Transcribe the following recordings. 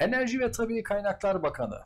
Enerji ve Tabii Kaynaklar Bakanı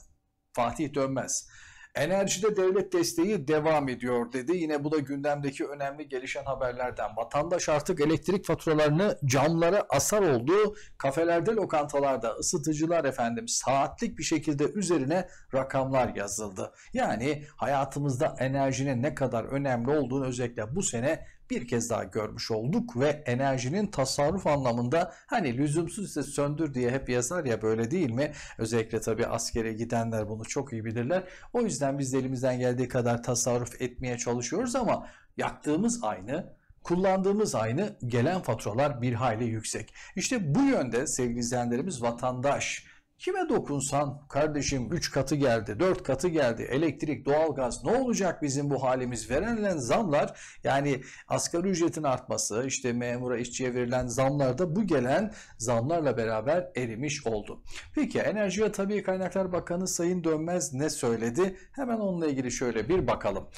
Fatih Dönmez. Enerjide devlet desteği devam ediyor dedi. Yine bu da gündemdeki önemli gelişen haberlerden. Vatandaş artık elektrik faturalarını camlara asar oldu. Kafelerde, lokantalarda ısıtıcılar efendim saatlik bir şekilde üzerine rakamlar yazıldı. Yani hayatımızda enerjinin ne kadar önemli olduğunu özellikle bu sene bir kez daha görmüş olduk ve enerjinin tasarruf anlamında hani lüzumsuz ise söndür diye hep yazar ya böyle değil mi? Özellikle tabii askere gidenler bunu çok iyi bilirler. O yüzden biz elimizden geldiği kadar tasarruf etmeye çalışıyoruz ama yaktığımız aynı, Kullandığımız aynı gelen faturalar bir hayli yüksek. İşte bu yönde sevgili izleyenlerimiz vatandaş Kime dokunsan kardeşim 3 katı geldi, 4 katı geldi, elektrik, doğalgaz ne olacak bizim bu halimiz? Verilen zamlar yani asgari ücretin artması, işte memura işçiye verilen zamlarda bu gelen zamlarla beraber erimiş oldu. Peki Enerji ve Tabi Kaynaklar Bakanı Sayın Dönmez ne söyledi? Hemen onunla ilgili şöyle bir bakalım.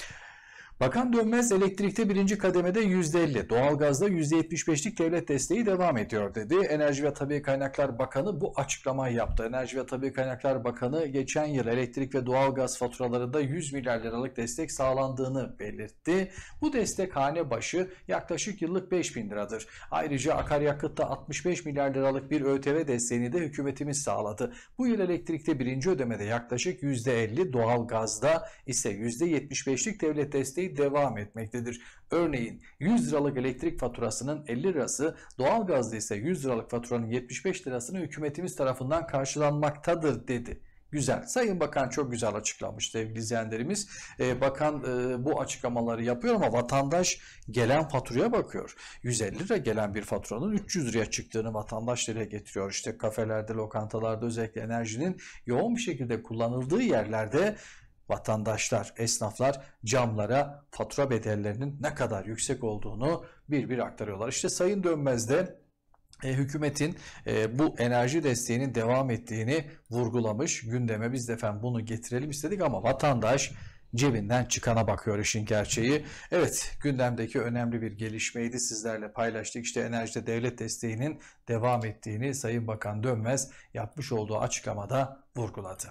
Bakan Dönmez elektrikte birinci kademede %50, doğalgazda %75'lik devlet desteği devam ediyor dedi. Enerji ve Tabi Kaynaklar Bakanı bu açıklamayı yaptı. Enerji ve Tabi Kaynaklar Bakanı geçen yıl elektrik ve doğalgaz faturalarında 100 milyar liralık destek sağlandığını belirtti. Bu destek hane başı yaklaşık yıllık 5 bin liradır. Ayrıca akaryakıtta 65 milyar liralık bir ÖTV desteğini de hükümetimiz sağladı. Bu yıl elektrikte birinci ödemede yaklaşık %50, doğalgazda ise %75'lik devlet desteği devam etmektedir. Örneğin 100 liralık elektrik faturasının 50 lirası, doğalgazda ise 100 liralık faturanın 75 lirasını hükümetimiz tarafından karşılanmaktadır dedi. Güzel. Sayın Bakan çok güzel açıklamış sevgili izleyenlerimiz. Ee, bakan e, bu açıklamaları yapıyor ama vatandaş gelen faturaya bakıyor. 150 lira gelen bir faturanın 300 liraya çıktığını vatandaş dile getiriyor. İşte kafelerde, lokantalarda özellikle enerjinin yoğun bir şekilde kullanıldığı yerlerde vatandaşlar, esnaflar camlara fatura bedellerinin ne kadar yüksek olduğunu bir bir aktarıyorlar. İşte Sayın Dönmez de e, hükümetin e, bu enerji desteğinin devam ettiğini vurgulamış. Gündeme biz de efendim bunu getirelim istedik ama vatandaş cebinden çıkana bakıyor işin gerçeği. Evet gündemdeki önemli bir gelişmeydi sizlerle paylaştık. İşte enerjide devlet desteğinin devam ettiğini Sayın Bakan Dönmez yapmış olduğu açıklamada vurguladı.